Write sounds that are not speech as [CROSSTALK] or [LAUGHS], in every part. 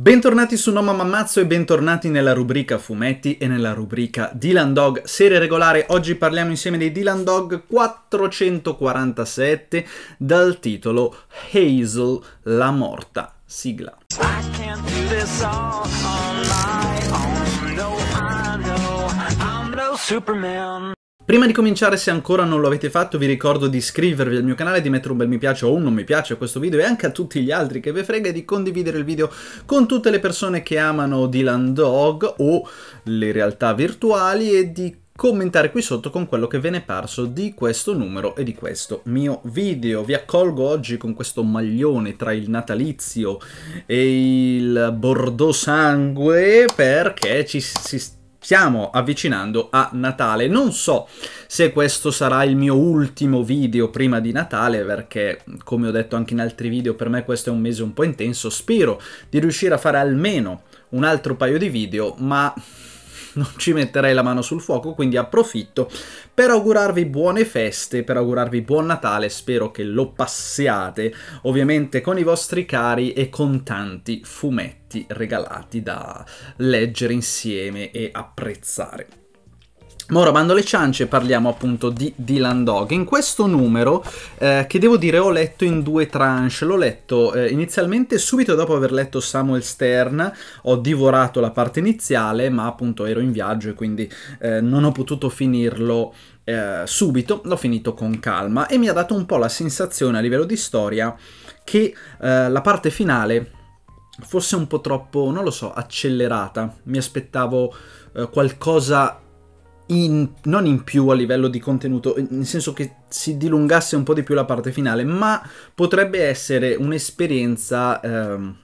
Bentornati su No Mamma Mazzo e bentornati nella rubrica fumetti e nella rubrica Dylan Dog serie regolare. Oggi parliamo insieme di Dylan Dog 447 dal titolo Hazel la morta. Sigla. Superman Prima di cominciare, se ancora non lo avete fatto, vi ricordo di iscrivervi al mio canale, di mettere un bel mi piace o un non mi piace a questo video e anche a tutti gli altri che ve frega e di condividere il video con tutte le persone che amano Dylan Dog o le realtà virtuali e di commentare qui sotto con quello che ve ne è parso di questo numero e di questo mio video. Vi accolgo oggi con questo maglione tra il natalizio e il bordeaux sangue perché ci si sta stiamo avvicinando a Natale. Non so se questo sarà il mio ultimo video prima di Natale, perché come ho detto anche in altri video, per me questo è un mese un po' intenso. Spero di riuscire a fare almeno un altro paio di video, ma non ci metterei la mano sul fuoco, quindi approfitto per augurarvi buone feste, per augurarvi buon Natale, spero che lo passiate, ovviamente con i vostri cari e con tanti fumetti regalati da leggere insieme e apprezzare. Ora, bando le ciance, parliamo appunto di Dylan Dog. In questo numero, eh, che devo dire ho letto in due tranche, l'ho letto eh, inizialmente subito dopo aver letto Samuel Stern, ho divorato la parte iniziale, ma appunto ero in viaggio e quindi eh, non ho potuto finirlo eh, subito, l'ho finito con calma e mi ha dato un po' la sensazione a livello di storia che eh, la parte finale fosse un po' troppo, non lo so, accelerata. Mi aspettavo eh, qualcosa in, non in più a livello di contenuto, nel senso che si dilungasse un po' di più la parte finale, ma potrebbe essere un'esperienza ehm,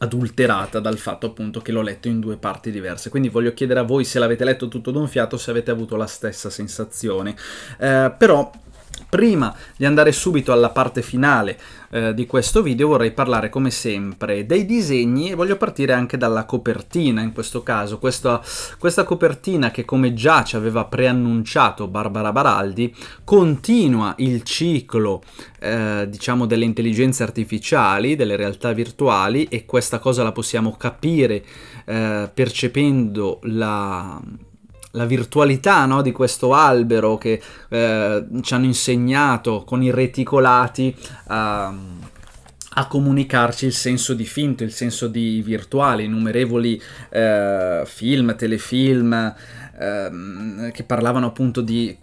adulterata dal fatto appunto che l'ho letto in due parti diverse. Quindi voglio chiedere a voi se l'avete letto tutto d'un fiato, se avete avuto la stessa sensazione. Eh, però Prima di andare subito alla parte finale eh, di questo video vorrei parlare come sempre dei disegni e voglio partire anche dalla copertina in questo caso, questa, questa copertina che come già ci aveva preannunciato Barbara Baraldi continua il ciclo eh, diciamo delle intelligenze artificiali, delle realtà virtuali e questa cosa la possiamo capire eh, percependo la la virtualità no, di questo albero che eh, ci hanno insegnato con i reticolati a, a, comunicarci il senso di finto, il senso di virtuale, innumerevoli eh, film, telefilm eh, che parlavano appunto di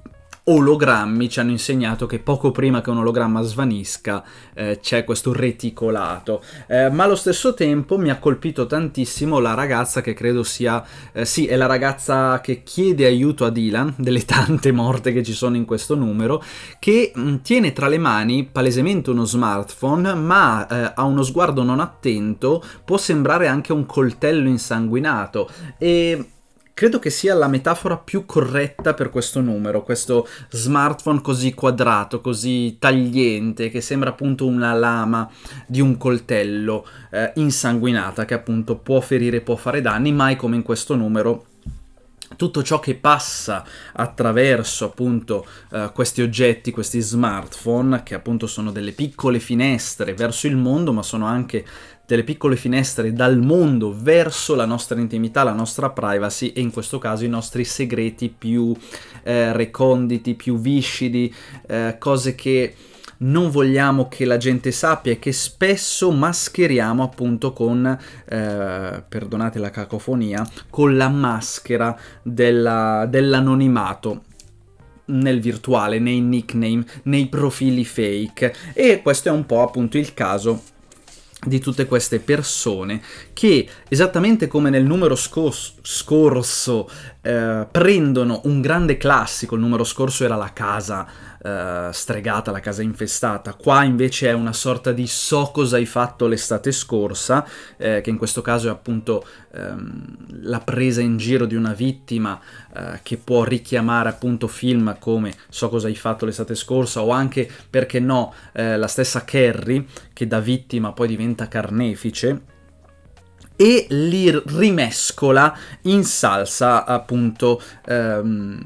ologrammi ci hanno insegnato che poco prima che un ologramma svanisca eh, c'è questo reticolato. Eh, ma allo stesso tempo mi ha colpito tantissimo la ragazza che credo sia, eh, sì, è la ragazza che chiede aiuto a Dylan, [LAUGHS] delle tante morte che ci sono in questo numero, che mm, tiene tra le mani palesemente uno smartphone, ma eh, a uno sguardo non attento può sembrare anche un coltello insanguinato. E Credo che sia la metafora più corretta per questo numero, questo smartphone così quadrato, così tagliente, che sembra appunto una lama di un coltello eh, insanguinata che appunto può ferire, può fare danni, mai come in questo numero tutto ciò che passa attraverso appunto eh, questi oggetti, questi smartphone, che appunto sono delle piccole finestre verso il mondo, ma sono anche delle piccole finestre dal mondo verso la nostra intimità, la nostra privacy e in questo caso i nostri segreti più eh, reconditi, più viscidi, eh, cose che non vogliamo che la gente sappia e che spesso mascheriamo appunto con, eh, perdonate la cacofonia, con la maschera della, dell'anonimato nel virtuale, nei nickname, nei profili fake e questo è un po' appunto il caso di tutte queste persone che, esattamente come nel numero scos- scorso eh, prendono un grande classico, il numero scorso era la casa eh, stregata, la casa infestata, qua invece è una sorta di so cosa hai fatto l'estate scorsa, eh, che in questo caso è appunto ehm, la presa in giro di una vittima eh, che può richiamare appunto film come so cosa hai fatto l'estate scorsa o anche, perché no, eh, la stessa Carrie che da vittima poi diventa carnefice e li rimescola in salsa appunto ehm,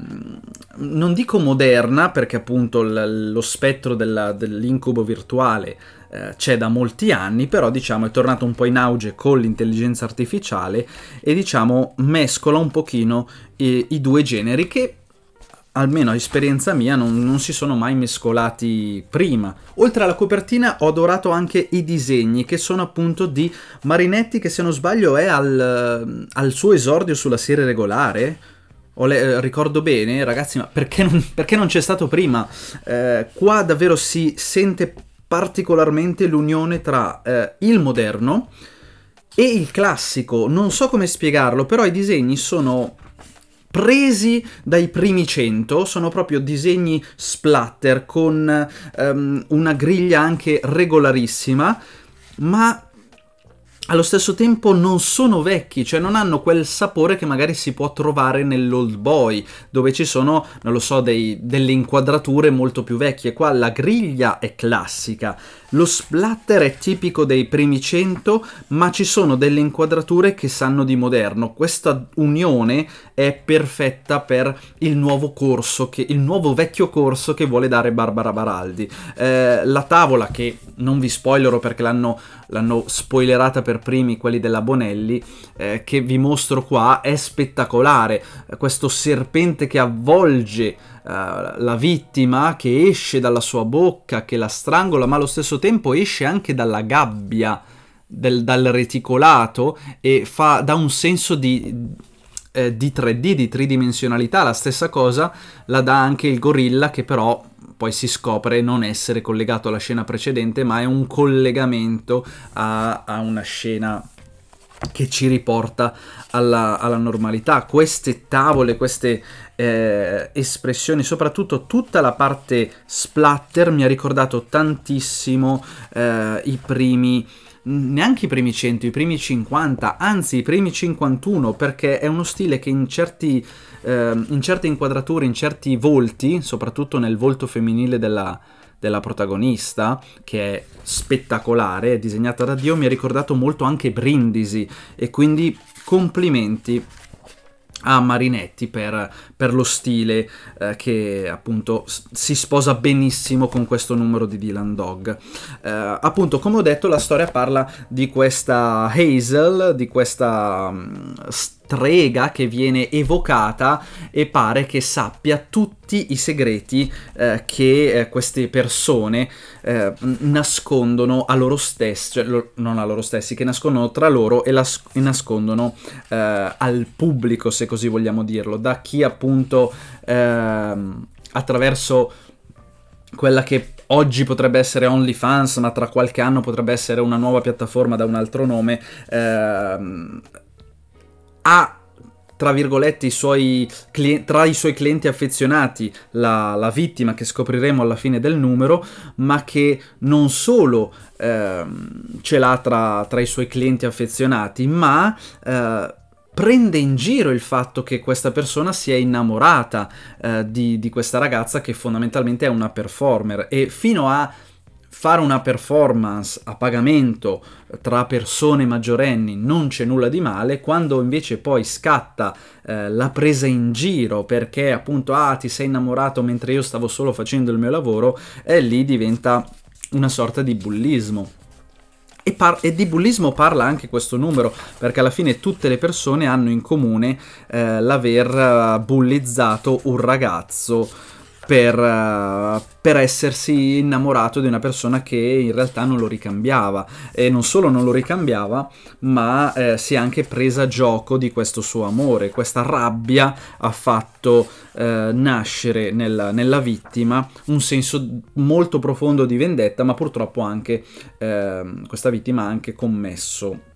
non dico moderna perché appunto lo spettro dell'incubo virtuale eh, c'è da molti anni però diciamo è tornato un po' in auge con l'intelligenza artificiale e diciamo mescola un pochino eh, i due generi che almeno a esperienza mia, non, non, si sono mai mescolati prima. Oltre alla copertina ho adorato anche i disegni, che sono appunto di Marinetti, che se non sbaglio è al, al suo esordio sulla serie regolare. Le, eh, ricordo bene, ragazzi, ma perché non, non c'è stato prima? Eh, qua davvero si sente particolarmente l'unione tra eh, il moderno e il classico. Non so come spiegarlo, però i disegni sono presi dai primi cento, sono proprio disegni splatter con um, una griglia anche regolarissima, ma allo stesso tempo non sono vecchi, cioè non hanno quel sapore che magari si può trovare nell'old boy, dove ci sono, non lo so, dei, delle inquadrature molto più vecchie. Qua la griglia è classica, lo splatter è tipico dei primi 100, ma ci sono delle inquadrature che sanno di moderno. Questa unione è perfetta per il nuovo corso, che, il nuovo vecchio corso che vuole dare Barbara Baraldi. Eh, la tavola, che non vi spoilerò perché l'hanno, spoilerata per primi quelli della Bonelli, eh, che vi mostro qua, è spettacolare. Questo serpente che avvolge eh, la vittima che esce dalla sua bocca, che la strangola, ma allo stesso tempo esce anche dalla gabbia, del, dal reticolato e fa, dà un senso di, eh, di 3D, di tridimensionalità. La stessa cosa la dà anche il gorilla che però poi si scopre non essere collegato alla scena precedente, ma è un collegamento a, a una scena che ci riporta alla, alla normalità. Queste tavole, queste eh, espressioni, soprattutto tutta la parte splatter mi ha ricordato tantissimo eh, i primi neanche i primi 100, i primi 50, anzi i primi 51, perché è uno stile che in, certi, eh, in certe inquadrature, in certi volti, soprattutto nel volto femminile della, della protagonista, che è spettacolare, è disegnata da Dio, mi ha ricordato molto anche Brindisi e quindi complimenti a Marinetti per, per lo stile eh, che appunto si sposa benissimo con questo numero di Dylan Dog. Eh, appunto, come ho detto, la storia parla di questa Hazel, di questa um, strega che viene evocata e pare che sappia tutti i segreti eh, che eh, queste persone eh, nascondono a loro stessi, cioè lo, non a loro stessi, che nascondono tra loro e, la, e nascondono eh, al pubblico, se così vogliamo dirlo, da chi appunto ehm, attraverso quella che oggi potrebbe essere OnlyFans, ma tra qualche anno potrebbe essere una nuova piattaforma da un altro nome, ehm, ha tra virgolette, i suoi clienti, tra i suoi clienti affezionati la, la, vittima che scopriremo alla fine del numero, ma che non solo eh, ce l'ha tra, tra, i suoi clienti affezionati, ma eh, prende in giro il fatto che questa persona si è innamorata eh, di, di questa ragazza che fondamentalmente è una performer e fino a fare una performance a pagamento tra persone maggiorenni non c'è nulla di male, quando invece poi scatta eh, la presa in giro perché appunto ah ti sei innamorato mentre io stavo solo facendo il mio lavoro, e lì diventa una sorta di bullismo. E, e, di bullismo parla anche questo numero, perché alla fine tutte le persone hanno in comune eh, l'aver eh, bullizzato un ragazzo per, uh, per, essersi innamorato di una persona che in realtà non lo ricambiava e non solo non lo ricambiava ma eh, si è anche presa gioco di questo suo amore questa rabbia ha fatto eh, nascere nella, nella, vittima un senso molto profondo di vendetta ma purtroppo anche eh, questa vittima ha anche commesso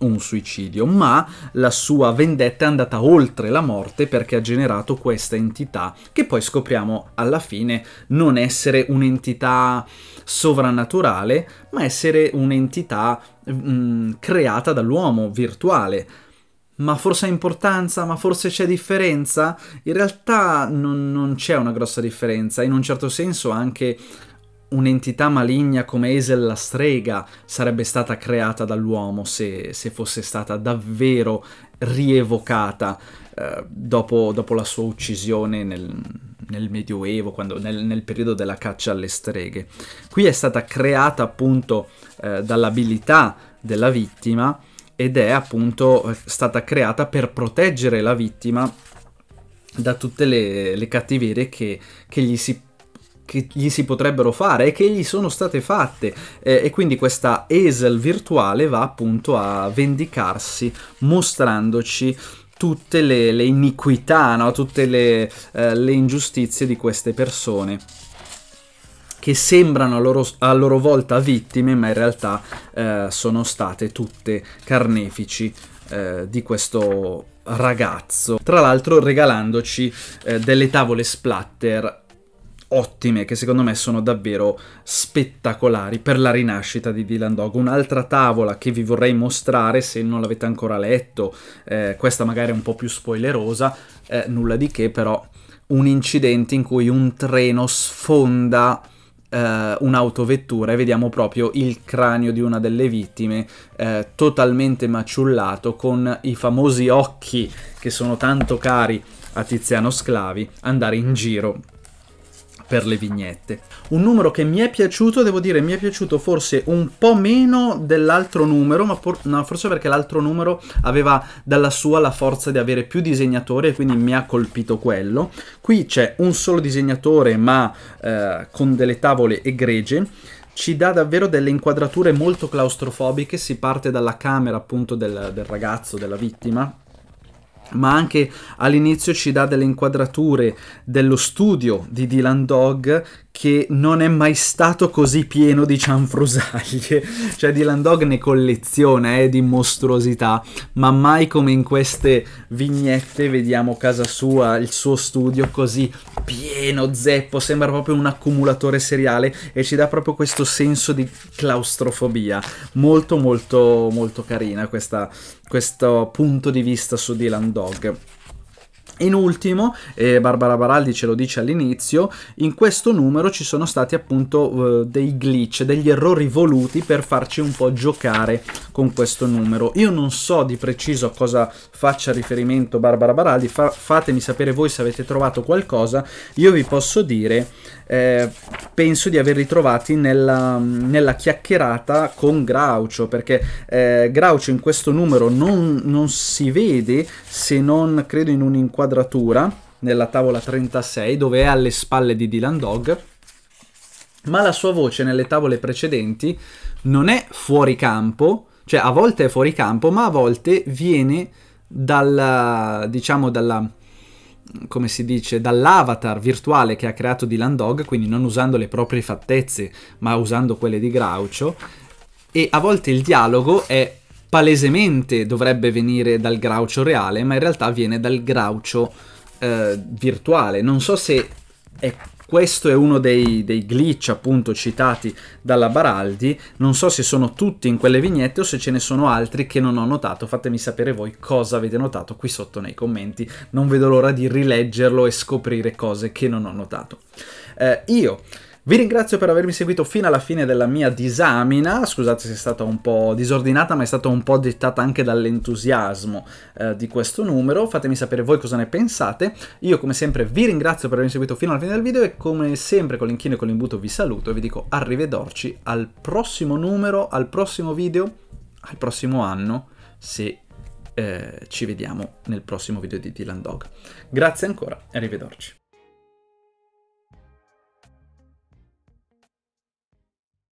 un suicidio, ma la sua vendetta è andata oltre la morte perché ha generato questa entità che poi scopriamo alla fine non essere un'entità sovrannaturale, ma essere un'entità mh, mm, creata dall'uomo, virtuale. Ma forse ha importanza? Ma forse c'è differenza? In realtà non, non c'è una grossa differenza, in un certo senso anche un'entità maligna come Esel la strega sarebbe stata creata dall'uomo se, se fosse stata davvero rievocata eh, dopo, dopo, la sua uccisione nel, nel Medioevo, quando, nel, nel, periodo della caccia alle streghe. Qui è stata creata appunto eh, dall'abilità della vittima ed è appunto stata creata per proteggere la vittima da tutte le, le cattiverie che, che gli si che gli si potrebbero fare e che gli sono state fatte eh, e quindi questa Esel virtuale va appunto a vendicarsi mostrandoci tutte le, le iniquità, no? tutte le, eh, le ingiustizie di queste persone che sembrano a loro, a loro, volta vittime, ma in realtà eh, sono state tutte carnefici eh, di questo ragazzo. Tra l'altro regalandoci eh, delle tavole splatter ottime che secondo me sono davvero spettacolari per la rinascita di Dylan Dog. Un'altra tavola che vi vorrei mostrare se non l'avete ancora letto, eh, questa magari è un po' più spoilerosa, eh, nulla di che però un incidente in cui un treno sfonda eh, un'autovettura e vediamo proprio il cranio di una delle vittime eh, totalmente maciullato con i famosi occhi che sono tanto cari a Tiziano Sclavi andare in giro per le vignette. Un numero che mi è piaciuto, devo dire, mi è piaciuto forse un po' meno dell'altro numero, ma por- no, forse perché l'altro numero aveva dalla sua la forza di avere più disegnatori e quindi mi ha colpito quello. Qui c'è un solo disegnatore ma eh, con delle tavole egregie ci dà davvero delle inquadrature molto claustrofobiche, si parte dalla camera appunto del, del ragazzo, della vittima, ma anche all'inizio ci dà delle inquadrature dello studio di Dylan Dog che non è mai stato così pieno di cianfrusaglie. [LAUGHS] Cioè Dylan Dog ne colleziona eh, di mostruosità, ma mai come in queste vignette vediamo casa sua, il suo studio così pieno, zeppo, sembra proprio un accumulatore seriale e ci dà proprio questo senso di claustrofobia. Molto molto molto carina questa, questo punto di vista su Dylan Dog. In ultimo, e Barbara Baraldi ce lo dice all'inizio, in questo numero ci sono stati appunto eh, dei glitch, degli errori voluti per farci un po' giocare con questo numero. Io non so di preciso a cosa faccia riferimento Barbara Baraldi, fa fatemi sapere voi se avete trovato qualcosa, io vi posso dire, eh, penso di averli trovati nella, nella chiacchierata con Graucio, perché eh, Graucio in questo numero non, non si vede se non credo in un inquadrato inquadratura nella tavola 36 dove è alle spalle di Dylan Dog, ma la sua voce nelle tavole precedenti non è fuori campo, cioè a volte è fuori campo, ma a volte viene dalla, diciamo, dalla, come si dice, dall'avatar virtuale che ha creato Dylan Dog, quindi non usando le proprie fattezze, ma usando quelle di Groucho, e a volte il dialogo è palesemente dovrebbe venire dal Groucho reale, ma in realtà viene dal Groucho eh, virtuale. Non so se è questo è uno dei, dei, glitch appunto citati dalla Baraldi, non so se sono tutti in quelle vignette o se ce ne sono altri che non ho notato, fatemi sapere voi cosa avete notato qui sotto nei commenti, non vedo l'ora di rileggerlo e scoprire cose che non ho notato. Eh, io vi ringrazio per avermi seguito fino alla fine della mia disamina, scusate se è stata un po' disordinata ma è stata un po' dettata anche dall'entusiasmo eh, di questo numero, fatemi sapere voi cosa ne pensate, io come sempre vi ringrazio per avermi seguito fino alla fine del video e come sempre con l'inchino e con l'imbuto vi saluto e vi dico arrivederci al prossimo numero, al prossimo video, al prossimo anno se eh, ci vediamo nel prossimo video di Dylan Dog. Grazie ancora e arrivederci.